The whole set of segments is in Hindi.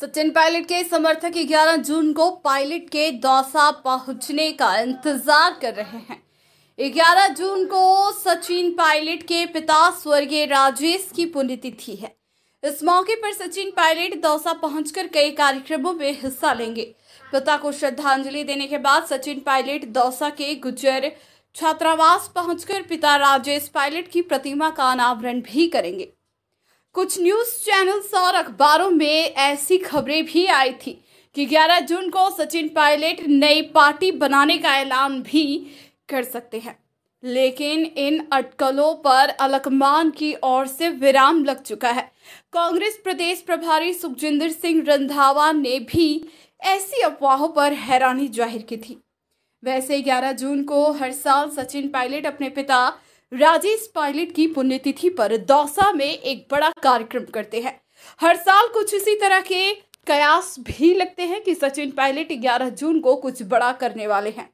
सचिन पायलट के समर्थक 11 जून को पायलट के दौसा पहुंचने का इंतजार कर रहे हैं 11 जून को सचिन पायलट के पिता स्वर्गीय राजेश की पुण्यतिथि है इस मौके पर सचिन पायलट दौसा पहुंचकर कई कार्यक्रमों में हिस्सा लेंगे पिता को श्रद्धांजलि देने के बाद सचिन पायलट दौसा के गुजर छात्रावास पहुंचकर पिता राजेश पायलट की प्रतिमा का अनावरण भी करेंगे कुछ न्यूज चैनल्स और अखबारों में ऐसी खबरें भी आई थी कि 11 जून को सचिन पायलट नई पार्टी बनाने का ऐलान भी कर सकते हैं लेकिन इन अटकलों पर अलकमान की ओर से विराम लग चुका है कांग्रेस प्रदेश प्रभारी सुखजिंदर सिंह रंधावा ने भी ऐसी अफवाहों पर हैरानी जाहिर की थी वैसे 11 जून को हर साल सचिन पायलट अपने पिता राजेश पायलट की पुण्यतिथि पर दौसा में एक बड़ा कार्यक्रम करते हैं हर साल कुछ इसी तरह के कयास भी लगते हैं कि सचिन पायलट 11 जून को कुछ बड़ा करने वाले हैं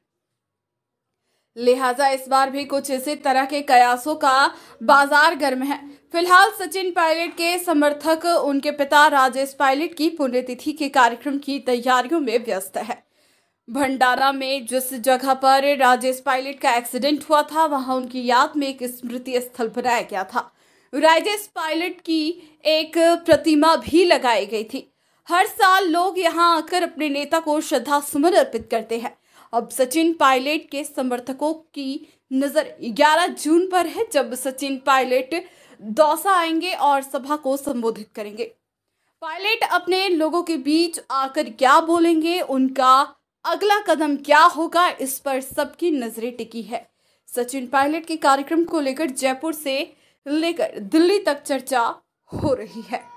लिहाजा इस बार भी कुछ इसी तरह के कयासों का बाजार गर्म है फिलहाल सचिन पायलट के समर्थक उनके पिता राजेश पायलट की पुण्यतिथि के कार्यक्रम की तैयारियों में व्यस्त है भंडारा में जिस जगह पर राजेश पायलट का एक्सीडेंट हुआ था वहां उनकी याद में एक स्मृति स्थल बनाया गया था राजेश पायलट की एक प्रतिमा भी लगाई गई थी हर साल लोग यहां आकर अपने नेता को श्रद्धा सुमन अर्पित करते हैं अब सचिन पायलट के समर्थकों की नजर 11 जून पर है जब सचिन पायलट दौसा आएंगे और सभा को संबोधित करेंगे पायलट अपने लोगों के बीच आकर क्या बोलेंगे उनका अगला कदम क्या होगा इस पर सबकी नजरें टिकी है सचिन पायलट के कार्यक्रम को लेकर जयपुर से लेकर दिल्ली तक चर्चा हो रही है